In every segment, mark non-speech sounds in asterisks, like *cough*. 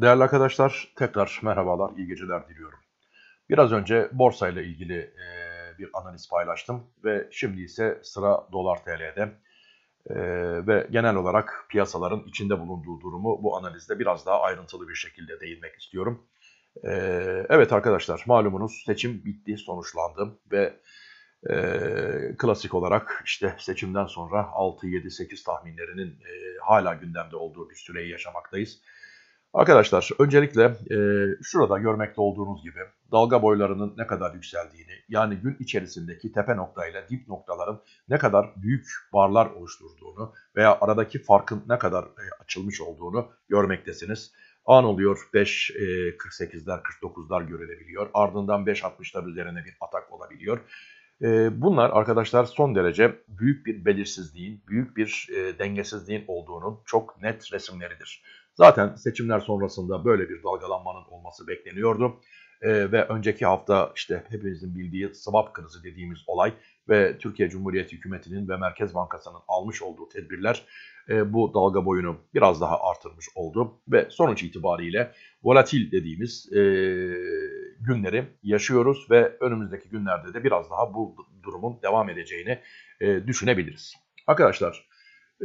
Değerli arkadaşlar tekrar merhabalar, iyi geceler diliyorum. Biraz önce borsa ile ilgili e, bir analiz paylaştım ve şimdi ise sıra dolar TL'de. E, ve genel olarak piyasaların içinde bulunduğu durumu bu analizde biraz daha ayrıntılı bir şekilde değinmek istiyorum. E, evet arkadaşlar malumunuz seçim bitti, sonuçlandı ve e, klasik olarak işte seçimden sonra 6-7-8 tahminlerinin e, hala gündemde olduğu bir süreyi yaşamaktayız. Arkadaşlar öncelikle e, şurada görmekte olduğunuz gibi dalga boylarının ne kadar yükseldiğini yani gün içerisindeki tepe noktayla dip noktaların ne kadar büyük barlar oluşturduğunu veya aradaki farkın ne kadar e, açılmış olduğunu görmektesiniz. An oluyor 5.48'ler e, 49'lar görülebiliyor ardından 5.60'lar üzerine bir atak olabiliyor. E, bunlar arkadaşlar son derece büyük bir belirsizliğin, büyük bir e, dengesizliğin olduğunun çok net resimleridir. Zaten seçimler sonrasında böyle bir dalgalanmanın olması bekleniyordu. Ee, ve önceki hafta işte hepinizin bildiği swap krizi dediğimiz olay ve Türkiye Cumhuriyeti hükümetinin ve Merkez Bankası'nın almış olduğu tedbirler e, bu dalga boyunu biraz daha artırmış oldu. Ve sonuç itibariyle volatil dediğimiz e, günleri yaşıyoruz ve önümüzdeki günlerde de biraz daha bu durumun devam edeceğini e, düşünebiliriz. Arkadaşlar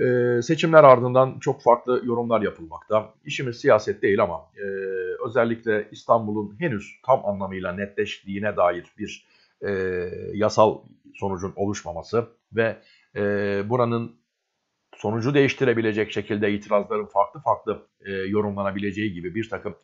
e, seçimler ardından çok farklı yorumlar yapılmakta. İşimiz siyaset değil ama e, özellikle İstanbul'un henüz tam anlamıyla netleştiğine dair bir e, yasal sonucun oluşmaması ve e, buranın sonucu değiştirebilecek şekilde itirazların farklı farklı e, yorumlanabileceği gibi bir takım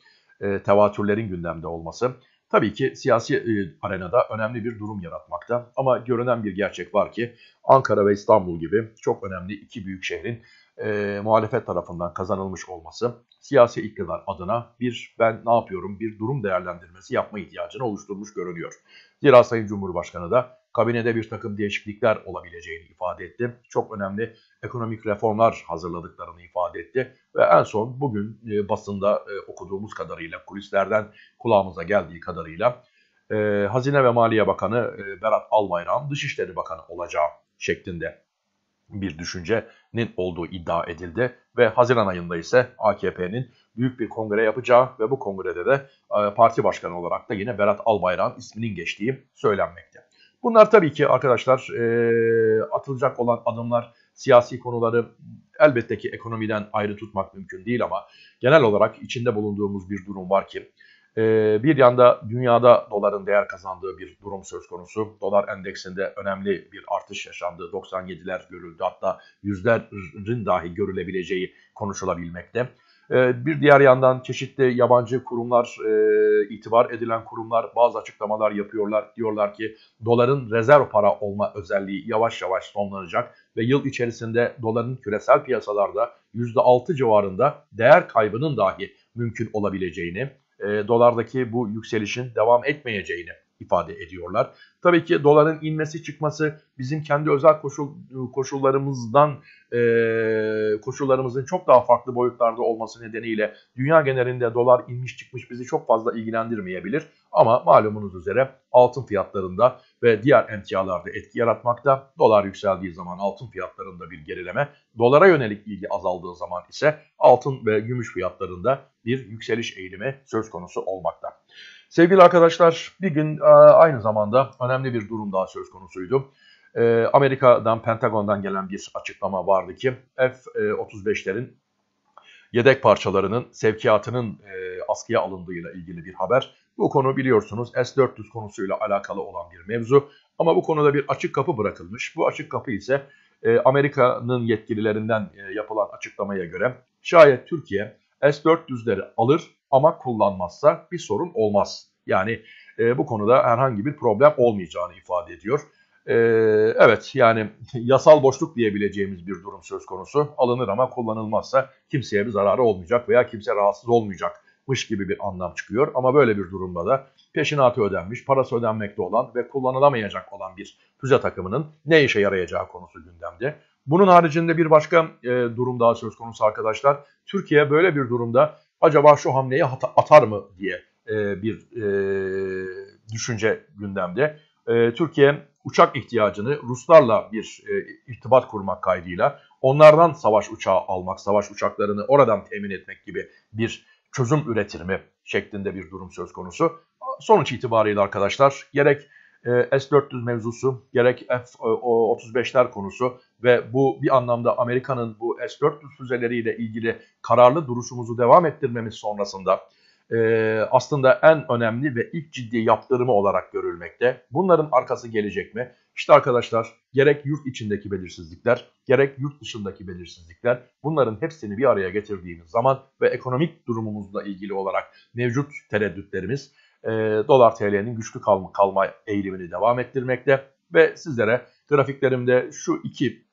e, tevatürlerin gündemde olması tabii ki siyasi e, arenada önemli bir durum yaratmakta. Ama görünen bir gerçek var ki Ankara ve İstanbul gibi çok önemli iki büyük şehrin e, muhalefet tarafından kazanılmış olması siyasi iktidar adına bir ben ne yapıyorum bir durum değerlendirmesi yapma ihtiyacını oluşturmuş görünüyor. Zira Sayın Cumhurbaşkanı da kabinede bir takım değişiklikler olabileceğini ifade etti. Çok önemli ekonomik reformlar hazırladıklarını ifade etti. Ve en son bugün e, basında e, okuduğumuz kadarıyla, kulislerden kulağımıza geldiği kadarıyla e, Hazine ve Maliye Bakanı Berat Albayrak'ın Dışişleri Bakanı olacağı şeklinde bir düşüncenin olduğu iddia edildi ve Haziran ayında ise AKP'nin büyük bir kongre yapacağı ve bu kongrede de parti başkanı olarak da yine Berat Albayrak'ın isminin geçtiği söylenmekte. Bunlar tabii ki arkadaşlar e, atılacak olan adımlar siyasi konuları elbette ki ekonomiden ayrı tutmak mümkün değil ama genel olarak içinde bulunduğumuz bir durum var ki bir yanda dünyada doların değer kazandığı bir durum söz konusu. Dolar endeksinde önemli bir artış yaşandı. 97'ler görüldü hatta yüzlerin dahi görülebileceği konuşulabilmekte. Ee, bir diğer yandan çeşitli yabancı kurumlar, e, itibar edilen kurumlar bazı açıklamalar yapıyorlar. Diyorlar ki doların rezerv para olma özelliği yavaş yavaş sonlanacak ve yıl içerisinde doların küresel piyasalarda %6 civarında değer kaybının dahi mümkün olabileceğini, e, dolardaki bu yükselişin devam etmeyeceğini ifade ediyorlar. Tabii ki doların inmesi çıkması bizim kendi özel koşul, koşullarımızdan e, koşullarımızın çok daha farklı boyutlarda olması nedeniyle dünya genelinde dolar inmiş çıkmış bizi çok fazla ilgilendirmeyebilir. Ama malumunuz üzere altın fiyatlarında ve diğer emtialarda etki yaratmakta. Dolar yükseldiği zaman altın fiyatlarında bir gerileme, dolara yönelik ilgi azaldığı zaman ise altın ve gümüş fiyatlarında bir yükseliş eğilimi söz konusu olmakta. Sevgili arkadaşlar bir gün e, aynı zamanda önemli bir durum daha söz konusuydu. E, Amerika'dan, Pentagon'dan gelen bir açıklama vardı ki F-35'lerin yedek parçalarının sevkiyatının e, askıya alındığıyla ilgili bir haber. Bu konu biliyorsunuz S-400 konusuyla alakalı olan bir mevzu ama bu konuda bir açık kapı bırakılmış. Bu açık kapı ise Amerika'nın yetkililerinden yapılan açıklamaya göre şayet Türkiye S-400'leri alır ama kullanmazsa bir sorun olmaz. Yani e, bu konuda herhangi bir problem olmayacağını ifade ediyor. E, evet yani *laughs* yasal boşluk diyebileceğimiz bir durum söz konusu. Alınır ama kullanılmazsa kimseye bir zararı olmayacak veya kimse rahatsız olmayacakmış gibi bir anlam çıkıyor. Ama böyle bir durumda da peşinatı ödenmiş, parası ödenmekte olan ve kullanılamayacak olan bir füze takımının ne işe yarayacağı konusu gündemde. Bunun haricinde bir başka e, durum daha söz konusu arkadaşlar. Türkiye böyle bir durumda acaba şu hamleyi atar mı diye e, bir e, düşünce gündemde. E, Türkiye uçak ihtiyacını Ruslarla bir e, irtibat kurmak kaydıyla onlardan savaş uçağı almak, savaş uçaklarını oradan temin etmek gibi bir çözüm üretir mi şeklinde bir durum söz konusu. Sonuç itibariyle arkadaşlar gerek e, S-400 mevzusu, gerek F-35'ler konusu ve bu bir anlamda Amerika'nın bu S-400 füzeleriyle ilgili kararlı duruşumuzu devam ettirmemiz sonrasında e, aslında en önemli ve ilk ciddi yaptırımı olarak görülmekte. Bunların arkası gelecek mi? İşte arkadaşlar gerek yurt içindeki belirsizlikler, gerek yurt dışındaki belirsizlikler bunların hepsini bir araya getirdiğimiz zaman ve ekonomik durumumuzla ilgili olarak mevcut tereddütlerimiz e, dolar TL'nin güçlü kalma, kalma eğilimini devam ettirmekte ve sizlere grafiklerimde şu iki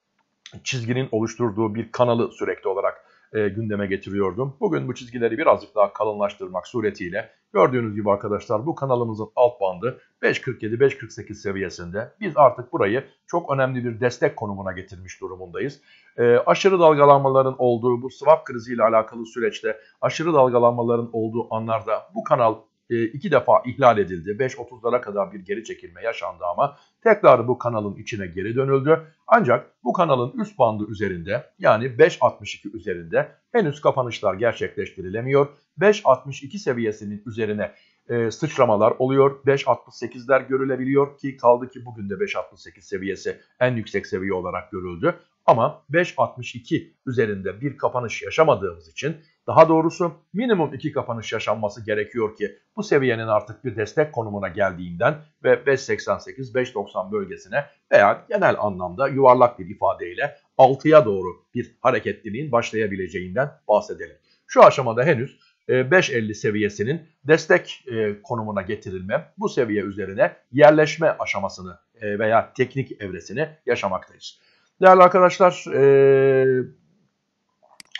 çizginin oluşturduğu bir kanalı sürekli olarak e, gündeme getiriyordum. Bugün bu çizgileri birazcık daha kalınlaştırmak suretiyle gördüğünüz gibi arkadaşlar bu kanalımızın alt bandı 5.47-5.48 seviyesinde. Biz artık burayı çok önemli bir destek konumuna getirmiş durumundayız. E, aşırı dalgalanmaların olduğu bu swap kriziyle alakalı süreçte aşırı dalgalanmaların olduğu anlarda bu kanal ee, iki defa ihlal edildi. 5.30'lara kadar bir geri çekilme yaşandı ama tekrar bu kanalın içine geri dönüldü. Ancak bu kanalın üst bandı üzerinde yani 5.62 üzerinde henüz kapanışlar gerçekleştirilemiyor. 5.62 seviyesinin üzerine e, sıçramalar oluyor. 5.68'ler görülebiliyor ki kaldı ki bugün de 5.68 seviyesi en yüksek seviye olarak görüldü. Ama 5.62 üzerinde bir kapanış yaşamadığımız için daha doğrusu minimum 2 kapanış yaşanması gerekiyor ki bu seviyenin artık bir destek konumuna geldiğinden ve 5.88-5.90 bölgesine veya genel anlamda yuvarlak bir ifadeyle 6'ya doğru bir hareketliliğin başlayabileceğinden bahsedelim. Şu aşamada henüz 5.50 e, seviyesinin destek e, konumuna getirilme, bu seviye üzerine yerleşme aşamasını e, veya teknik evresini yaşamaktayız. Değerli arkadaşlar e,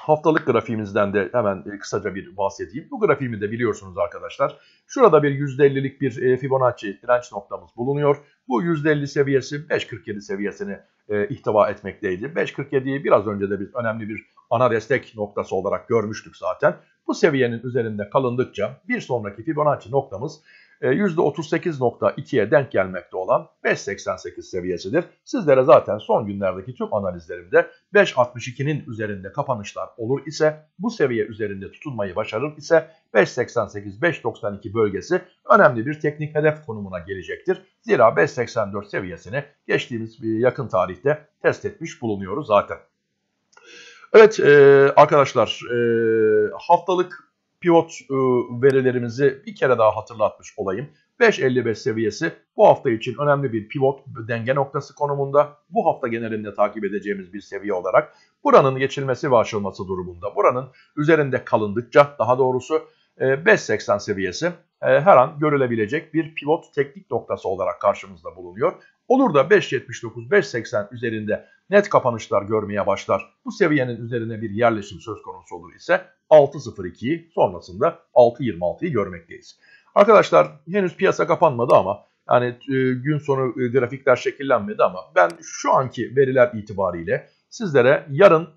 haftalık grafiğimizden de hemen e, kısaca bir bahsedeyim. Bu grafiğimi de biliyorsunuz arkadaşlar. Şurada bir %50'lik bir e, Fibonacci direnç noktamız bulunuyor. Bu %50 seviyesi 5.47 seviyesini e, ihtiva etmekteydi. 5.47'yi biraz önce de biz önemli bir ana destek noktası olarak görmüştük zaten. Bu seviyenin üzerinde kalındıkça bir sonraki Fibonacci noktamız %38.2'ye e, denk gelmekte olan 5.88 seviyesidir. Sizlere zaten son günlerdeki tüm analizlerimde 5.62'nin üzerinde kapanışlar olur ise bu seviye üzerinde tutunmayı başarır ise 5.88-5.92 bölgesi önemli bir teknik hedef konumuna gelecektir. Zira 5.84 seviyesini geçtiğimiz e, yakın tarihte test etmiş bulunuyoruz zaten. Evet e, arkadaşlar haftalık pivot e, verilerimizi bir kere daha hatırlatmış olayım. 5.55 seviyesi bu hafta için önemli bir pivot denge noktası konumunda. Bu hafta genelinde takip edeceğimiz bir seviye olarak buranın geçilmesi ve aşılması durumunda. Buranın üzerinde kalındıkça daha doğrusu 5.80 ee, seviyesi ee, her an görülebilecek bir pivot teknik noktası olarak karşımızda bulunuyor. Olur da 5.79-5.80 üzerinde net kapanışlar görmeye başlar. Bu seviyenin üzerine bir yerleşim söz konusu olur ise 6.02'yi sonrasında 6.26'yı görmekteyiz. Arkadaşlar henüz piyasa kapanmadı ama yani e, gün sonu e, grafikler şekillenmedi ama ben şu anki veriler itibariyle sizlere yarın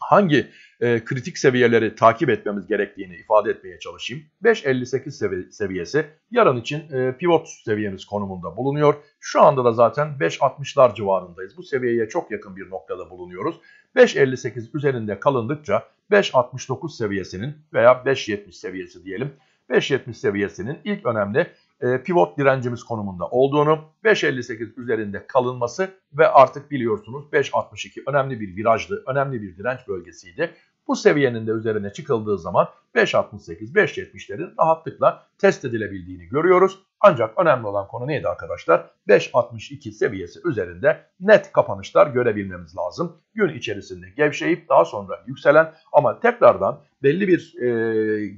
hangi e, kritik seviyeleri takip etmemiz gerektiğini ifade etmeye çalışayım. 5.58 sevi seviyesi yarın için e, pivot seviyemiz konumunda bulunuyor. Şu anda da zaten 5.60'lar civarındayız. Bu seviyeye çok yakın bir noktada bulunuyoruz. 5.58 üzerinde kalındıkça 5.69 seviyesinin veya 5.70 seviyesi diyelim. 5.70 seviyesinin ilk önemli e, pivot direncimiz konumunda olduğunu, 5.58 üzerinde kalınması ve artık biliyorsunuz 5.62 önemli bir virajdı, önemli bir direnç bölgesiydi. Bu seviyenin de üzerine çıkıldığı zaman 5.68, 5.70'lerin rahatlıkla test edilebildiğini görüyoruz. Ancak önemli olan konu neydi arkadaşlar? 5.62 seviyesi üzerinde net kapanışlar görebilmemiz lazım. Gün içerisinde gevşeyip daha sonra yükselen ama tekrardan belli bir e,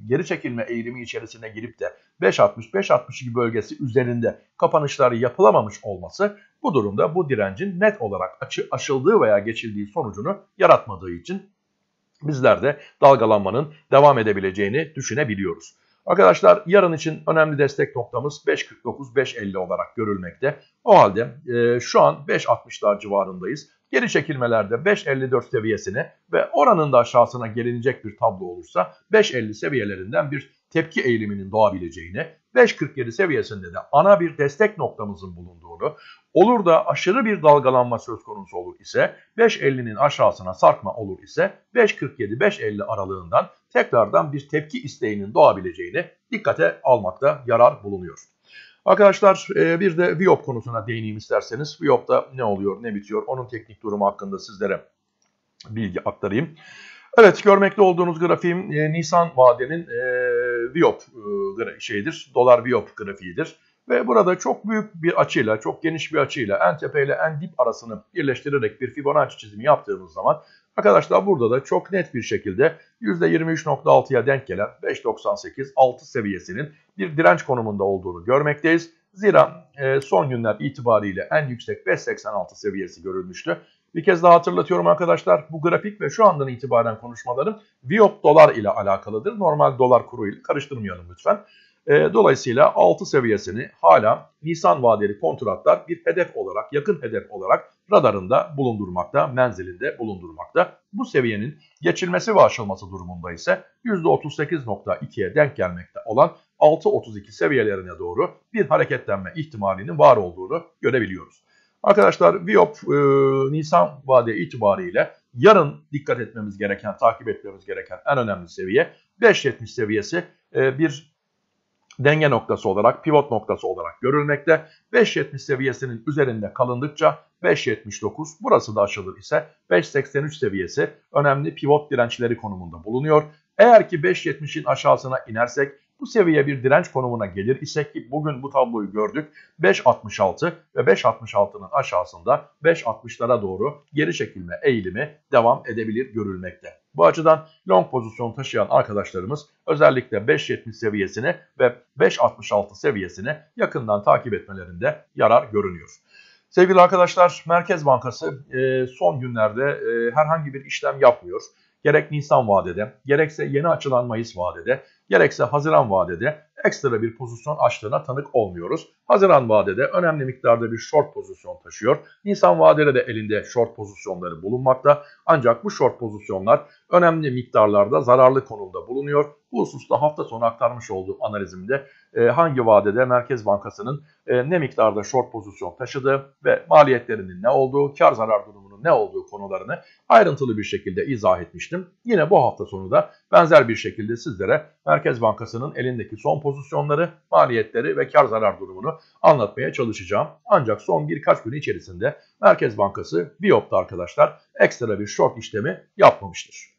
geri çekilme eğilimi içerisine girip de 5.60-5.62 bölgesi üzerinde kapanışları yapılamamış olması bu durumda bu direncin net olarak açı, aşıldığı veya geçildiği sonucunu yaratmadığı için bizler de dalgalanmanın devam edebileceğini düşünebiliyoruz. Arkadaşlar yarın için önemli destek noktamız 5.49-5.50 olarak görülmekte. O halde e, şu an 5.60'lar civarındayız geri çekilmelerde 5.54 seviyesine ve oranın da aşağısına gelinecek bir tablo olursa 5.50 seviyelerinden bir tepki eğiliminin doğabileceğini, 5.47 seviyesinde de ana bir destek noktamızın bulunduğunu, olur da aşırı bir dalgalanma söz konusu olur ise 5.50'nin aşağısına sarkma olur ise 5.47-5.50 aralığından tekrardan bir tepki isteğinin doğabileceğini dikkate almakta yarar bulunuyor. Arkadaşlar e, bir de Viop konusuna değineyim isterseniz. Viop'ta ne oluyor, ne bitiyor, onun teknik durumu hakkında sizlere bilgi aktarayım. Evet görmekte olduğunuz grafiğim e, Nisan vadenin e, Viop e, şeyidir, dolar Viop grafiğidir. Ve burada çok büyük bir açıyla, çok geniş bir açıyla en tepe ile en dip arasını birleştirerek bir Fibonacci çizimi yaptığımız zaman Arkadaşlar burada da çok net bir şekilde %23.6'ya denk gelen 5.98-6 seviyesinin bir direnç konumunda olduğunu görmekteyiz. Zira e, son günler itibariyle en yüksek 5.86 seviyesi görülmüştü. Bir kez daha hatırlatıyorum arkadaşlar bu grafik ve şu andan itibaren konuşmalarım Viyop dolar ile alakalıdır. Normal dolar kuru ile karıştırmayalım lütfen. E, dolayısıyla 6 seviyesini hala Nisan vadeli kontratlar bir hedef olarak, yakın hedef olarak radarında bulundurmakta, menzilinde bulundurmakta. Bu seviyenin geçilmesi ve aşılması durumunda ise %38.2'ye denk gelmekte olan 6.32 seviyelerine doğru bir hareketlenme ihtimalinin var olduğunu görebiliyoruz. Arkadaşlar Viop e, Nisan vade itibariyle yarın dikkat etmemiz gereken, takip etmemiz gereken en önemli seviye 5.70 seviyesi e, bir denge noktası olarak, pivot noktası olarak görülmekte. 5.70 seviyesinin üzerinde kalındıkça 5.79, burası da aşılır ise 5.83 seviyesi önemli pivot dirençleri konumunda bulunuyor. Eğer ki 5.70'in aşağısına inersek bu seviye bir direnç konumuna gelir isek ki bugün bu tabloyu gördük. 5.66 ve 5.66'nın aşağısında 5.60'lara doğru geri çekilme eğilimi devam edebilir görülmekte. Bu açıdan long pozisyon taşıyan arkadaşlarımız özellikle 5.70 seviyesini ve 5.66 seviyesini yakından takip etmelerinde yarar görünüyor. Sevgili arkadaşlar Merkez Bankası son günlerde herhangi bir işlem yapmıyor gerek Nisan vadede, gerekse yeni açılan Mayıs vadede, gerekse Haziran vadede ekstra bir pozisyon açtığına tanık olmuyoruz. Haziran vadede önemli miktarda bir short pozisyon taşıyor. Nisan vadede de elinde short pozisyonları bulunmakta. Ancak bu short pozisyonlar önemli miktarlarda zararlı konumda bulunuyor. Bu hususta hafta sonu aktarmış olduğum analizimde e, hangi vadede Merkez Bankası'nın e, ne miktarda short pozisyon taşıdığı ve maliyetlerinin ne olduğu, kar zarar durumunu ne olduğu konularını ayrıntılı bir şekilde izah etmiştim. Yine bu hafta sonu da benzer bir şekilde sizlere Merkez Bankası'nın elindeki son pozisyonları, maliyetleri ve kar zarar durumunu anlatmaya çalışacağım. Ancak son birkaç gün içerisinde Merkez Bankası Biop'ta arkadaşlar ekstra bir short işlemi yapmamıştır.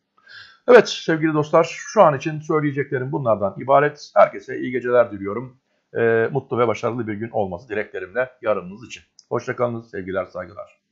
Evet sevgili dostlar şu an için söyleyeceklerim bunlardan ibaret. Herkese iyi geceler diliyorum. E, mutlu ve başarılı bir gün olması dileklerimle yarınınız için. Hoşçakalınız, sevgiler, saygılar.